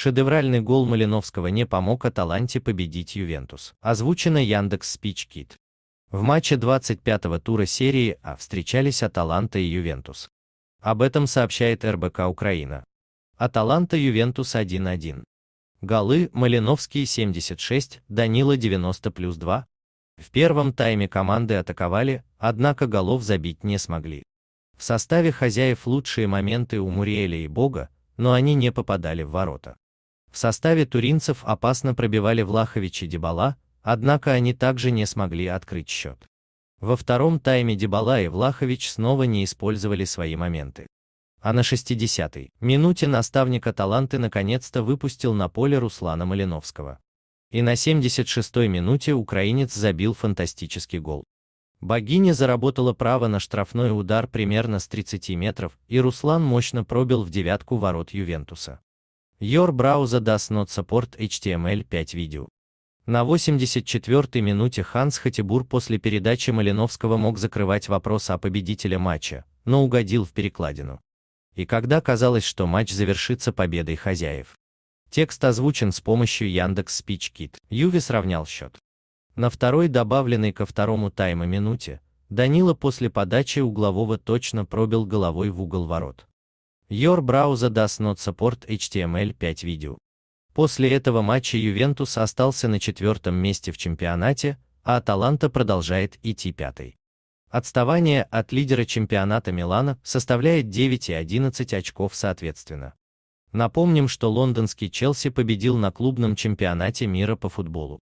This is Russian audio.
Шедевральный гол Малиновского не помог Аталанте победить Ювентус. Озвучено Яндекс Спичкит. В матче 25-го тура серии А встречались Аталанта и Ювентус. Об этом сообщает РБК Украина. Аталанта Ювентус 1-1. Голы Малиновский 76, Данила 90 плюс 2. В первом тайме команды атаковали, однако голов забить не смогли. В составе хозяев лучшие моменты у Муриэля и Бога, но они не попадали в ворота. В составе туринцев опасно пробивали Влахович и Дебала, однако они также не смогли открыть счет. Во втором тайме Дебала и Влахович снова не использовали свои моменты. А на 60-й минуте наставник Аталанты наконец-то выпустил на поле Руслана Малиновского. И на 76-й минуте украинец забил фантастический гол. Богиня заработала право на штрафной удар примерно с 30 метров, и Руслан мощно пробил в девятку ворот Ювентуса. Your browser does not support HTML5 видео. На 84-й минуте Ханс Хатибур после передачи Малиновского мог закрывать вопрос о победителе матча, но угодил в перекладину. И когда казалось, что матч завершится победой хозяев. Текст озвучен с помощью Яндекс Спич Кит. Юви сравнял счет. На второй добавленной ко второму тайма минуте Данила после подачи углового точно пробил головой в угол ворот. Your browser does not support HTML5 видео. После этого матча Ювентус остался на четвертом месте в чемпионате, а Аталанта продолжает идти пятой. Отставание от лидера чемпионата Милана составляет 9 и 11 очков соответственно. Напомним, что лондонский Челси победил на клубном чемпионате мира по футболу.